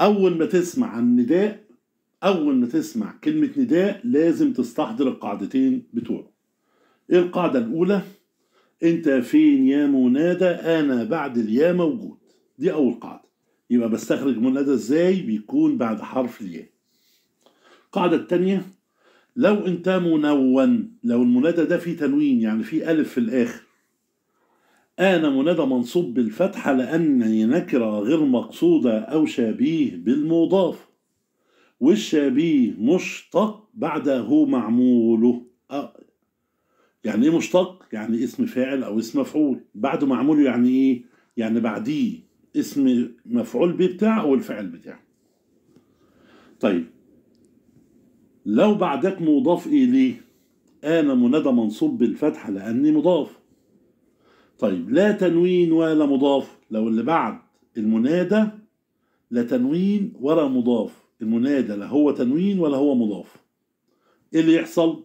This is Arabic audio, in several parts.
أول ما تسمع عن نداء أول ما تسمع كلمة نداء لازم تستحضر القاعدتين بتوعه إيه القاعدة الأولى أنت فين يا منادى أنا بعد اليا موجود دي أول قاعدة يبقى بستخرج منادى إزاي بيكون بعد حرف الياء القاعدة التانية لو أنت منون لو المنادى ده فيه تنوين يعني فيه ألف في الآخر أنا منادى منصوب بالفتحة لأن نكرة غير مقصودة أو شبيه بالمضاف والشبيه مشتق بعده معموله أه يعني ايه مشتق؟ يعني اسم فاعل أو اسم مفعول بعده معموله يعني ايه؟ يعني بعديه اسم مفعول به بتاعه أو الفعل بتاعه طيب لو بعدك مضاف إليه أنا منادى منصوب بالفتحة لأني مضاف طيب لا تنوين ولا مضاف لو اللي بعد المنادى لا تنوين ولا مضاف المنادى لا هو تنوين ولا هو مضاف ايه اللي يحصل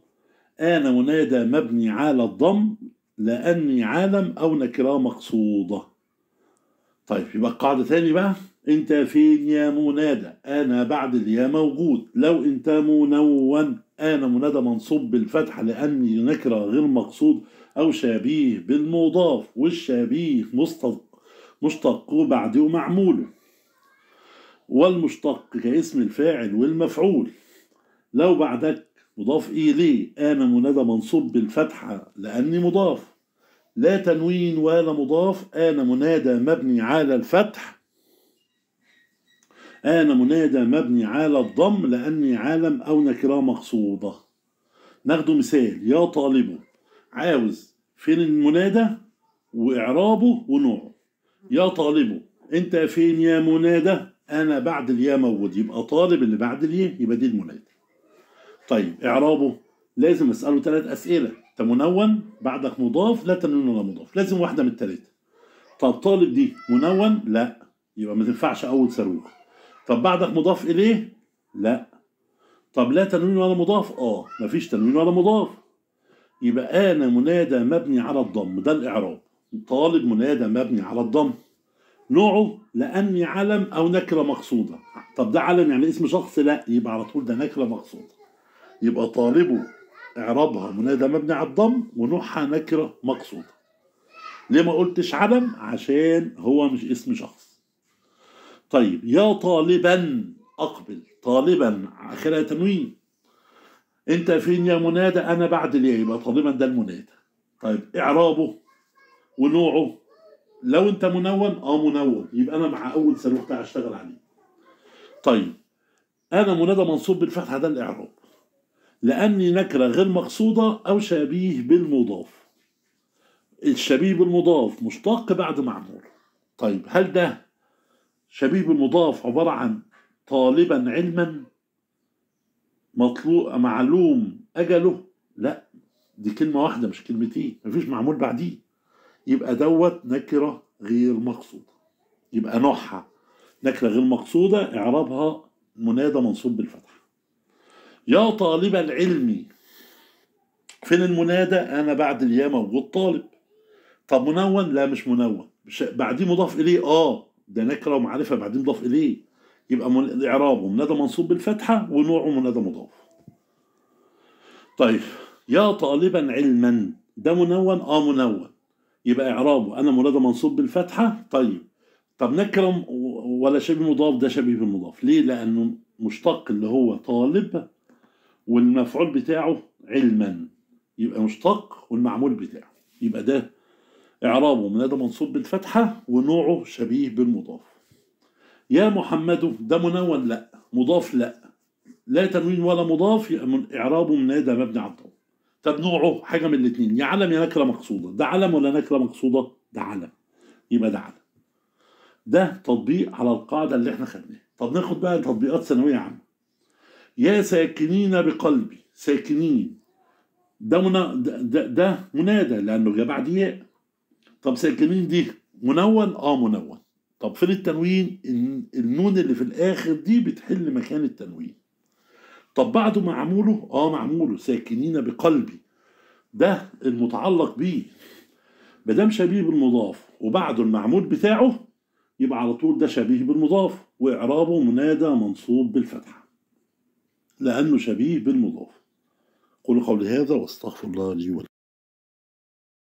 انا منادى مبني على الضم لاني عالم او نكره مقصوده طيب يبقى قاعده ثاني بقى انت فين يا منادى انا بعد اليا موجود لو انت منون أنا منادى منصوب بالفتحة لأني نكرة غير مقصود أو شبيه بالمضاف والشبيه مستق مشتق بعده ومعموله والمشتق كاسم الفاعل والمفعول لو بعدك مضاف إليه أنا منادى منصوب بالفتحة لأني مضاف لا تنوين ولا مضاف أنا منادى مبني على الفتح أنا منادى مبني على الضم لأني عالم أو نكرة مقصودة ناخده مثال يا طالبه عاوز فين المنادى وإعرابه ونوعه يا طالبه أنت فين يا منادى أنا بعد اليا موجود يبقى طالب اللي بعد اليا يبقى دي المنادى طيب إعرابه لازم أسأله ثلاث أسئلة أنت منون بعدك مضاف لا تنون ولا مضاف لازم واحدة من الثلاثة طب طالب دي منون لا يبقى ما تنفعش أول صاروخ طب بعدك مضاف اليه لا طب لا تنوين ولا مضاف اه مفيش تنوين ولا مضاف يبقى انا منادى مبني على الضم ده الاعراب طالب منادى مبني على الضم نوعه لاني علم او نكره مقصوده طب ده علم يعني اسم شخص لا يبقى على طول ده نكره مقصوده يبقى طالبه اعرابها منادى مبني على الضم ونوعها نكره مقصوده ليه ما قلتش علم عشان هو مش اسم شخص طيب يا طالبا أقبل طالبا آخرها آية تنوين أنت فين يا منادى أنا بعد ليه يبقى طالبا ده المنادى طيب إعرابه ونوعه لو أنت منون أه منون يبقى أنا مع أول صاروخ ده هشتغل عليه طيب أنا منادى منصوب بالفتحة ده الإعراب لأني نكرة غير مقصودة أو شبيه بالمضاف الشبيه بالمضاف مشتق بعد معمول طيب هل ده شبيب المضاف عبارة عن طالبا علما مطلوب معلوم أجله لا دي كلمة واحدة مش كلمتين مفيش معمول بعديه يبقى دوت نكرة غير مقصودة يبقى نوعها نكرة غير مقصودة إعرابها منادى منصوب بالفتح يا طالب العلم فين المنادى أنا بعد الياء موجود طالب طب منون لا مش منون بعديه مضاف إليه آه ده نكره ومعرفه بعدين ضاف اليه يبقى من اعرابه منادى منصوب بالفتحه ونوعه منادى مضاف طيب يا طالبا علما ده منون اه منون يبقى اعرابه انا منادى منصوب بالفتحه طيب طب نكره ولا شبيه مضاف ده شبيه بالمضاف ليه لانه مشتق اللي هو طالب والمفعول بتاعه علما يبقى مشتق والمعمول بتاعه يبقى ده إعرابه من هذا منصوب بالفتحة ونوعه شبيه بالمضاف يا محمد ده منون لا مضاف لا لا تنوين ولا مضاف إعرابه من هذا مبني على الضم طب نوعه حاجة من الاثنين يا علم يا نكرة مقصودة ده علم ولا نكرة مقصودة ده علم يبقى ده علم ده تطبيق على القاعدة اللي احنا خدناها طب ناخد بقى تطبيقات ثانوية عامة يا ساكنين بقلبي ساكنين ده, ده, ده, ده منادى لأنه جاء بعد ياء طب ساكنين دي منون اه منون طب فين التنوين النون اللي في الاخر دي بتحل مكان التنوين طب بعده معموله اه معموله ساكنين بقلبي ده المتعلق بيه ما دام شبيه بالمضاف وبعده المعمول بتاعه يبقى على طول ده شبيه بالمضاف واعرابه منادى منصوب بالفتحه لانه شبيه بالمضاف قولوا قولي هذا واستغفر الله لي ولكم